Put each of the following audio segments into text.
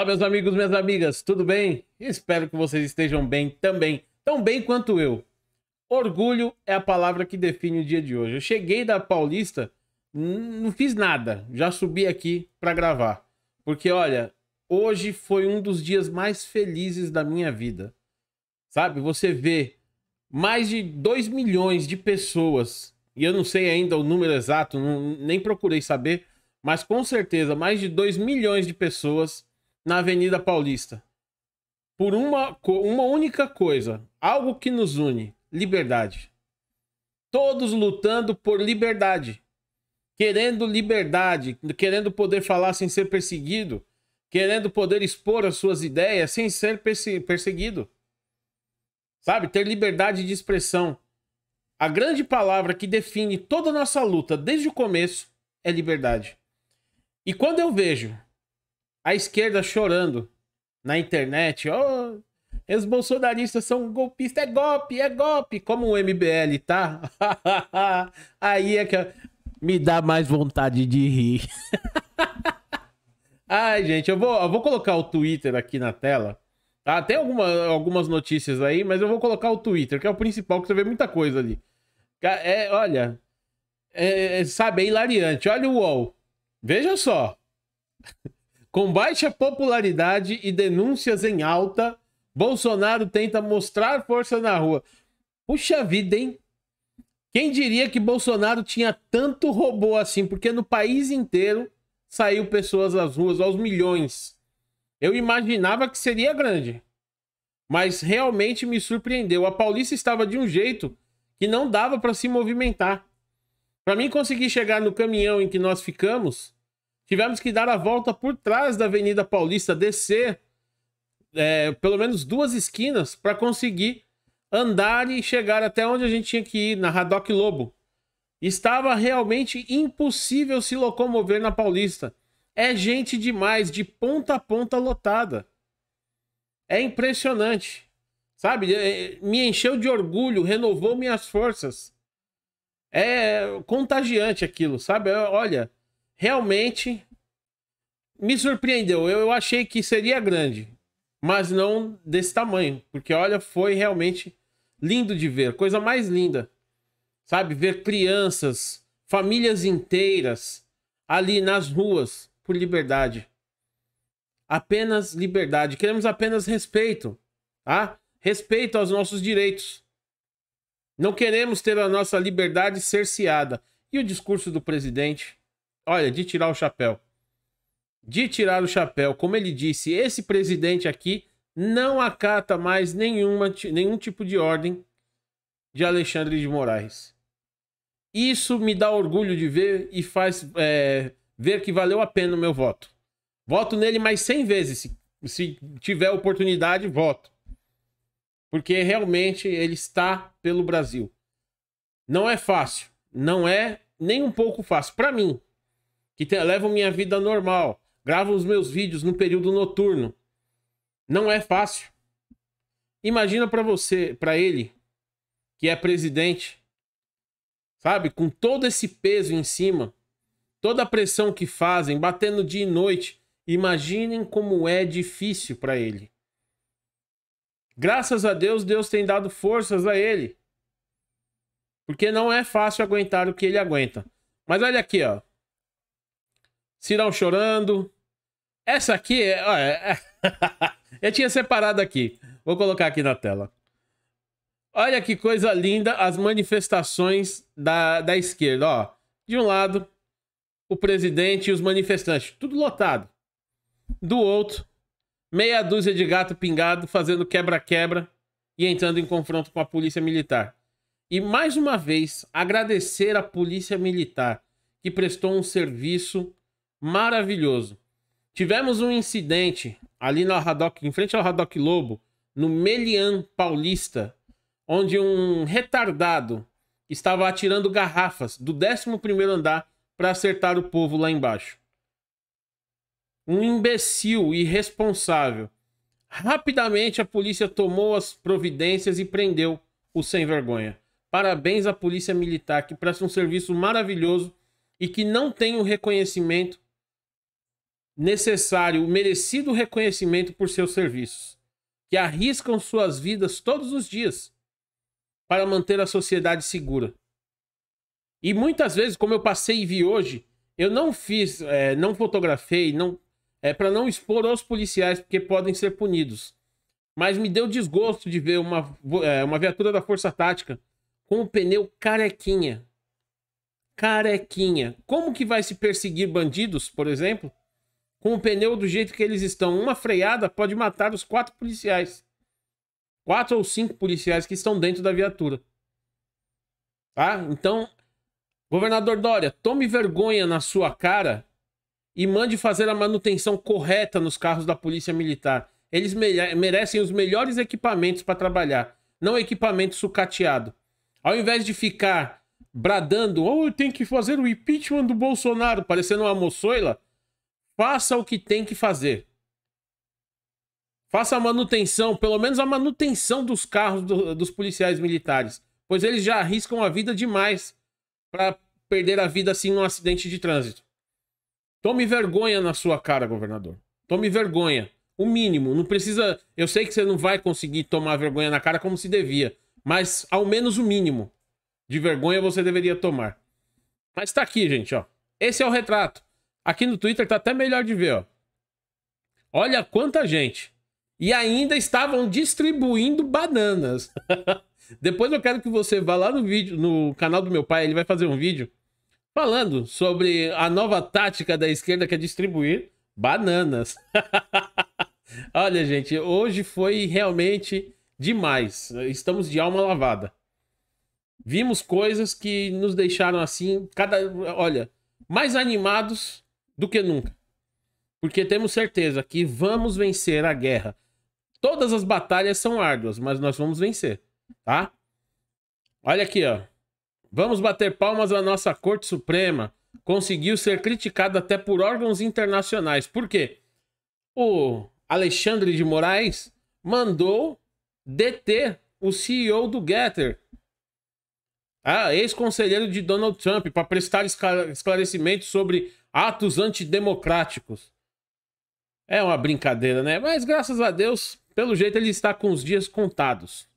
Olá, meus amigos, minhas amigas, tudo bem? Espero que vocês estejam bem também, tão bem quanto eu. Orgulho é a palavra que define o dia de hoje. Eu cheguei da Paulista, não fiz nada, já subi aqui para gravar. Porque olha, hoje foi um dos dias mais felizes da minha vida. Sabe, você vê mais de 2 milhões de pessoas, e eu não sei ainda o número exato, não, nem procurei saber, mas com certeza mais de 2 milhões de pessoas na Avenida Paulista. Por uma, uma única coisa, algo que nos une: liberdade. Todos lutando por liberdade. Querendo liberdade, querendo poder falar sem ser perseguido, querendo poder expor as suas ideias sem ser perseguido. Sabe? Ter liberdade de expressão. A grande palavra que define toda a nossa luta desde o começo é liberdade. E quando eu vejo a esquerda chorando na internet, ó, oh, os bolsonaristas são golpistas, é golpe, é golpe, como o MBL, tá? Aí é que me dá mais vontade de rir. Ai, gente, eu vou, eu vou colocar o Twitter aqui na tela. Ah, tem alguma, algumas notícias aí, mas eu vou colocar o Twitter, que é o principal, que você vê muita coisa ali. É, olha, é, é, sabe, é hilariante. Olha o UOL. Veja só. Com baixa popularidade e denúncias em alta, Bolsonaro tenta mostrar força na rua. Puxa vida, hein? Quem diria que Bolsonaro tinha tanto robô assim? Porque no país inteiro saiu pessoas às ruas, aos milhões. Eu imaginava que seria grande, mas realmente me surpreendeu. A Paulista estava de um jeito que não dava para se movimentar. Para mim conseguir chegar no caminhão em que nós ficamos, Tivemos que dar a volta por trás da Avenida Paulista, descer é, pelo menos duas esquinas para conseguir andar e chegar até onde a gente tinha que ir, na Radoc Lobo. Estava realmente impossível se locomover na Paulista. É gente demais, de ponta a ponta lotada. É impressionante. Sabe? É, é, me encheu de orgulho, renovou minhas forças. É contagiante aquilo, sabe? É, olha, realmente me surpreendeu. Eu, eu achei que seria grande, mas não desse tamanho, porque olha, foi realmente lindo de ver, coisa mais linda. Sabe, ver crianças, famílias inteiras ali nas ruas por liberdade. Apenas liberdade. Queremos apenas respeito, tá? Respeito aos nossos direitos. Não queremos ter a nossa liberdade cerceada. E o discurso do presidente, olha, de tirar o chapéu de tirar o chapéu. Como ele disse, esse presidente aqui não acata mais nenhuma, nenhum tipo de ordem de Alexandre de Moraes. Isso me dá orgulho de ver e faz é, ver que valeu a pena o meu voto. Voto nele mais 100 vezes. Se, se tiver oportunidade, voto. Porque realmente ele está pelo Brasil. Não é fácil. Não é nem um pouco fácil. Para mim, que te, levo minha vida normal, Gravo os meus vídeos no período noturno. Não é fácil. Imagina para você, para ele, que é presidente, sabe? Com todo esse peso em cima, toda a pressão que fazem, batendo dia e noite. Imaginem como é difícil para ele. Graças a Deus, Deus tem dado forças a ele. Porque não é fácil aguentar o que ele aguenta. Mas olha aqui, ó. Cirão chorando. Essa aqui é. é... Eu tinha separado aqui. Vou colocar aqui na tela. Olha que coisa linda as manifestações da, da esquerda. Ó, de um lado, o presidente e os manifestantes, tudo lotado. Do outro, meia dúzia de gato pingado fazendo quebra-quebra e entrando em confronto com a polícia militar. E mais uma vez, agradecer à polícia militar que prestou um serviço maravilhoso. Tivemos um incidente ali na Haddock, em frente ao Haddock Lobo, no Melian Paulista, onde um retardado estava atirando garrafas do 11 andar para acertar o povo lá embaixo. Um imbecil irresponsável. Rapidamente a polícia tomou as providências e prendeu o sem vergonha. Parabéns à polícia militar que presta um serviço maravilhoso e que não tem o reconhecimento necessário o merecido reconhecimento por seus serviços, que arriscam suas vidas todos os dias para manter a sociedade segura. E muitas vezes, como eu passei e vi hoje, eu não fiz, é, não fotografei, não é para não expor aos policiais porque podem ser punidos. Mas me deu desgosto de ver uma, é, uma viatura da Força Tática com o pneu carequinha. Carequinha. Como que vai se perseguir bandidos, por exemplo, com o pneu do jeito que eles estão, uma freada pode matar os quatro policiais. Quatro ou cinco policiais que estão dentro da viatura. Tá? Então, governador Dória, tome vergonha na sua cara e mande fazer a manutenção correta nos carros da Polícia Militar. Eles merecem os melhores equipamentos para trabalhar, não equipamento sucateado. Ao invés de ficar bradando, ou oh, tem que fazer o impeachment do Bolsonaro, parecendo uma moçoila, faça o que tem que fazer. Faça a manutenção, pelo menos a manutenção dos carros do, dos policiais militares, pois eles já arriscam a vida demais para perder a vida assim num acidente de trânsito. Tome vergonha na sua cara, governador. Tome vergonha. O mínimo. Não precisa. Eu sei que você não vai conseguir tomar vergonha na cara como se devia. Mas ao menos o mínimo de vergonha você deveria tomar. Mas tá aqui, gente, ó. Esse é o retrato. Aqui no Twitter tá até melhor de ver, ó. Olha quanta gente. E ainda estavam distribuindo bananas. Depois eu quero que você vá lá no vídeo, no canal do meu pai, ele vai fazer um vídeo falando sobre a nova tática da esquerda que é distribuir bananas. Olha, gente, hoje foi realmente demais. Estamos de alma lavada. Vimos coisas que nos deixaram assim, cada, olha, mais animados do que nunca. Porque temos certeza que vamos vencer a guerra. Todas as batalhas são árduas, mas nós vamos vencer, tá? Olha aqui, ó. Vamos bater palmas à nossa Corte Suprema. Conseguiu ser criticada até por órgãos internacionais. Por quê? O Alexandre de Moraes mandou deter o CEO do Getter, ah, ex-conselheiro de Donald Trump, para prestar esclarecimento sobre atos antidemocráticos. É uma brincadeira, né? Mas graças a Deus, pelo jeito ele está com os dias contados.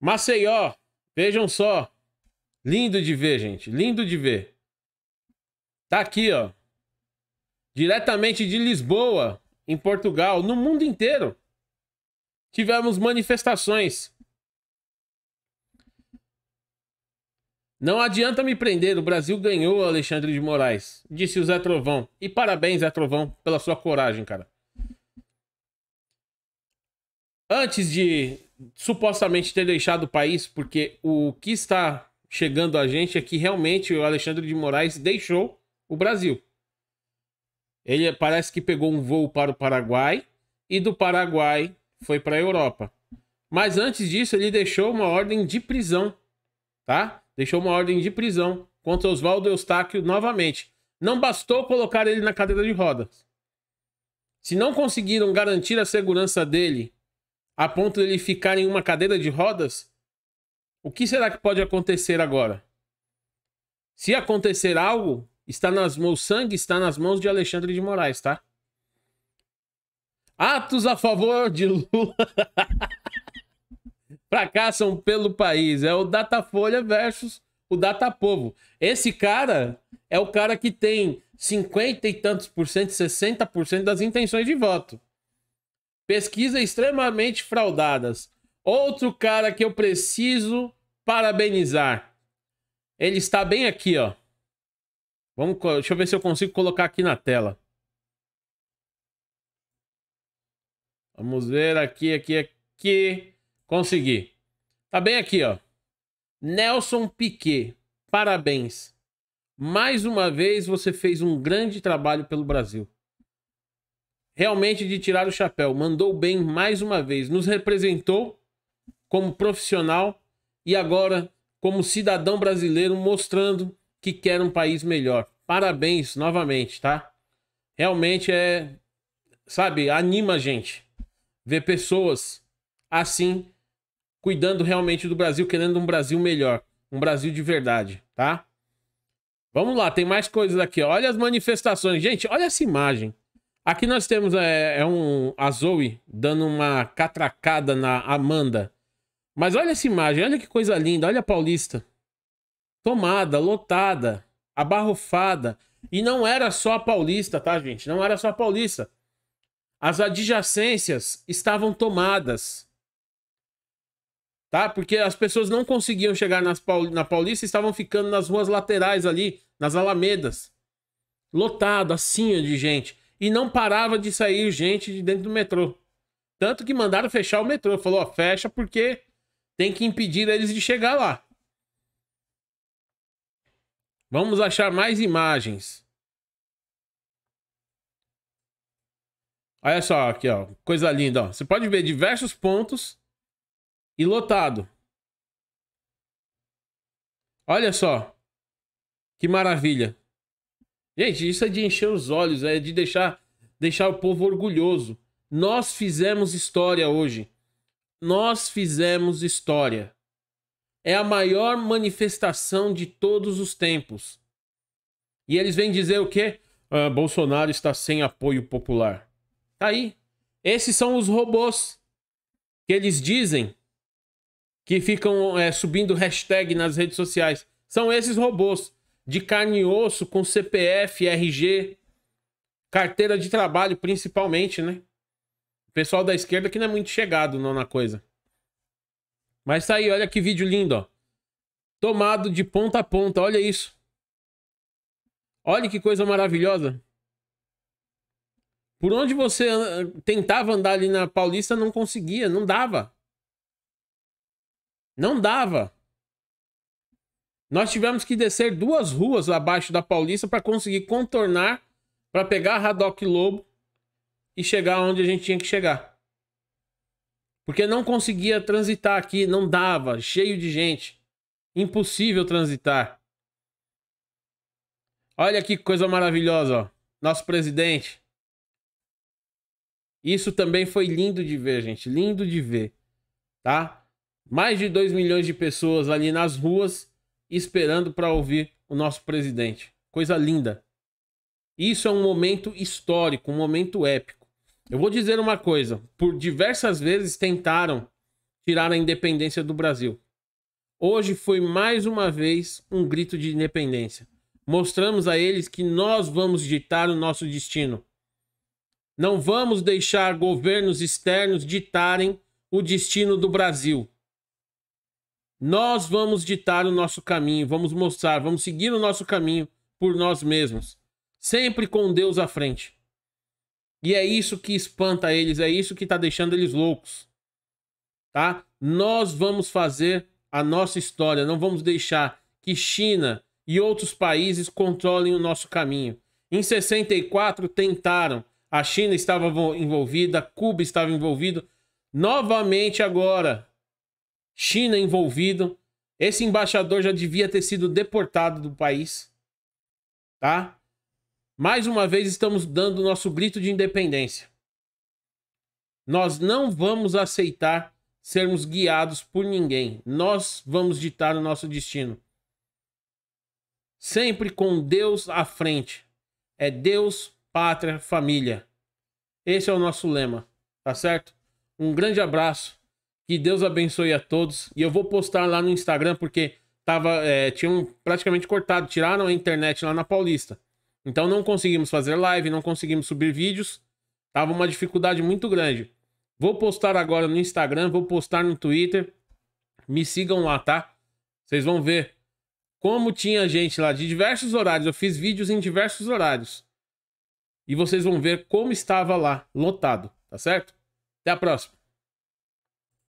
Maceió, vejam só. Lindo de ver, gente. Lindo de ver. Tá aqui, ó. Diretamente de Lisboa, em Portugal, no mundo inteiro. Tivemos manifestações Não adianta me prender, o Brasil ganhou, Alexandre de Moraes, disse o Zé Trovão. E parabéns, Zé Trovão, pela sua coragem, cara. Antes de supostamente ter deixado o país, porque o que está chegando a gente é que realmente o Alexandre de Moraes deixou o Brasil. Ele parece que pegou um voo para o Paraguai e do Paraguai foi para a Europa. Mas antes disso, ele deixou uma ordem de prisão, tá? deixou uma ordem de prisão contra Oswaldo Eustáquio novamente. Não bastou colocar ele na cadeira de rodas. Se não conseguiram garantir a segurança dele a ponto de ele ficar em uma cadeira de rodas, o que será que pode acontecer agora? Se acontecer algo, está nas mãos sangue está nas mãos de Alexandre de Moraes, tá? Atos a favor de Lula. fracassam pelo país. É o Datafolha versus o Datapovo. Esse cara é o cara que tem 50 e tantos por cento, 60 por cento das intenções de voto. Pesquisa extremamente fraudadas. Outro cara que eu preciso parabenizar. Ele está bem aqui, ó. Vamos, deixa eu ver se eu consigo colocar aqui na tela. Vamos ver aqui, aqui, aqui. Consegui. Tá bem aqui, ó. Nelson Piquet, parabéns. Mais uma vez você fez um grande trabalho pelo Brasil. Realmente de tirar o chapéu, mandou bem mais uma vez, nos representou como profissional e agora como cidadão brasileiro mostrando que quer um país melhor. Parabéns novamente, tá? Realmente é, sabe, anima a gente ver pessoas assim cuidando realmente do Brasil, querendo um Brasil melhor, um Brasil de verdade, tá? Vamos lá, tem mais coisas aqui. Olha as manifestações. Gente, olha essa imagem. Aqui nós temos é, é um, a Zoe dando uma catracada na Amanda. Mas olha essa imagem, olha que coisa linda, olha a Paulista. Tomada, lotada, abarrofada. E não era só a Paulista, tá, gente? Não era só a Paulista. As adjacências estavam tomadas tá? Porque as pessoas não conseguiam chegar nas Paul... na Paulista, estavam ficando nas ruas laterais ali, nas alamedas. Lotado, assim de gente. E não parava de sair gente de dentro do metrô. Tanto que mandaram fechar o metrô. Falou, ó, fecha porque tem que impedir eles de chegar lá. Vamos achar mais imagens. Olha só aqui, ó. Coisa linda, ó. Você pode ver diversos pontos e lotado. Olha só. Que maravilha. Gente, isso é de encher os olhos, é de deixar, deixar o povo orgulhoso. Nós fizemos história hoje. Nós fizemos história. É a maior manifestação de todos os tempos. E eles vêm dizer o quê? Ah, Bolsonaro está sem apoio popular. Tá aí. Esses são os robôs que eles dizem que ficam é, subindo hashtag nas redes sociais. São esses robôs de carne e osso com CPF, RG, carteira de trabalho principalmente, né? O pessoal da esquerda que não é muito chegado não na coisa. Mas tá aí, olha que vídeo lindo, ó. Tomado de ponta a ponta, olha isso. Olha que coisa maravilhosa. Por onde você tentava andar ali na Paulista, não conseguia, não dava. Não dava. Nós tivemos que descer duas ruas abaixo da Paulista para conseguir contornar, para pegar a Haddock Lobo e chegar onde a gente tinha que chegar. Porque não conseguia transitar aqui, não dava, cheio de gente. Impossível transitar. Olha que coisa maravilhosa, ó. Nosso presidente. Isso também foi lindo de ver, gente. Lindo de ver. Tá? mais de 2 milhões de pessoas ali nas ruas esperando para ouvir o nosso presidente. Coisa linda. Isso é um momento histórico, um momento épico. Eu vou dizer uma coisa: por diversas vezes tentaram tirar a independência do Brasil. Hoje foi mais uma vez um grito de independência. Mostramos a eles que nós vamos ditar o nosso destino. Não vamos deixar governos externos ditarem o destino do Brasil. Nós vamos ditar o nosso caminho, vamos mostrar, vamos seguir o nosso caminho por nós mesmos, sempre com Deus à frente. E é isso que espanta eles, é isso que está deixando eles loucos. Tá? Nós vamos fazer a nossa história, não vamos deixar que China e outros países controlem o nosso caminho. Em 64 tentaram, a China estava envolvida, Cuba estava envolvido. Novamente agora, China envolvido. Esse embaixador já devia ter sido deportado do país. Tá? Mais uma vez estamos dando nosso grito de independência. Nós não vamos aceitar sermos guiados por ninguém. Nós vamos ditar o nosso destino. Sempre com Deus à frente. É Deus, pátria, família. Esse é o nosso lema, tá certo? Um grande abraço. Que Deus abençoe a todos. E eu vou postar lá no Instagram, porque tava, é, tinham praticamente cortado, tiraram a internet lá na Paulista. Então não conseguimos fazer live, não conseguimos subir vídeos. Tava uma dificuldade muito grande. Vou postar agora no Instagram, vou postar no Twitter. Me sigam lá, tá? Vocês vão ver como tinha gente lá de diversos horários. Eu fiz vídeos em diversos horários. E vocês vão ver como estava lá lotado, tá certo? Até a próxima.